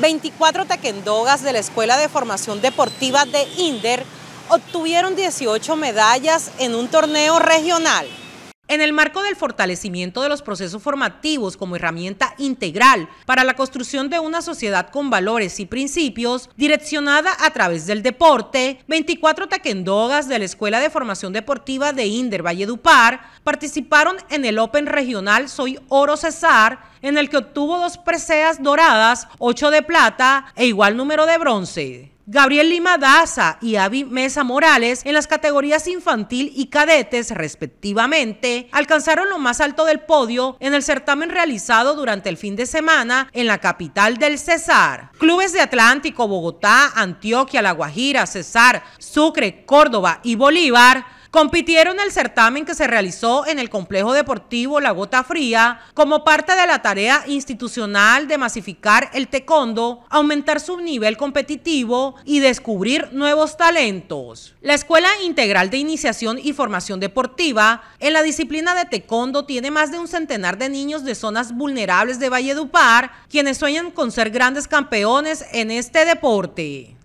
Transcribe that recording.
24 taquendogas de la Escuela de Formación Deportiva de INDER obtuvieron 18 medallas en un torneo regional. En el marco del fortalecimiento de los procesos formativos como herramienta integral para la construcción de una sociedad con valores y principios, direccionada a través del deporte, 24 taquendogas de la Escuela de Formación Deportiva de Inder Valledupar participaron en el Open Regional Soy Oro César, en el que obtuvo dos preseas doradas, ocho de plata e igual número de bronce. Gabriel Lima Daza y Avi Mesa Morales en las categorías infantil y cadetes respectivamente alcanzaron lo más alto del podio en el certamen realizado durante el fin de semana en la capital del Cesar. Clubes de Atlántico, Bogotá, Antioquia, La Guajira, Cesar, Sucre, Córdoba y Bolívar compitieron el certamen que se realizó en el complejo deportivo La Gota Fría como parte de la tarea institucional de masificar el taekwondo, aumentar su nivel competitivo y descubrir nuevos talentos. La Escuela Integral de Iniciación y Formación Deportiva en la disciplina de taekwondo tiene más de un centenar de niños de zonas vulnerables de Valledupar, quienes sueñan con ser grandes campeones en este deporte.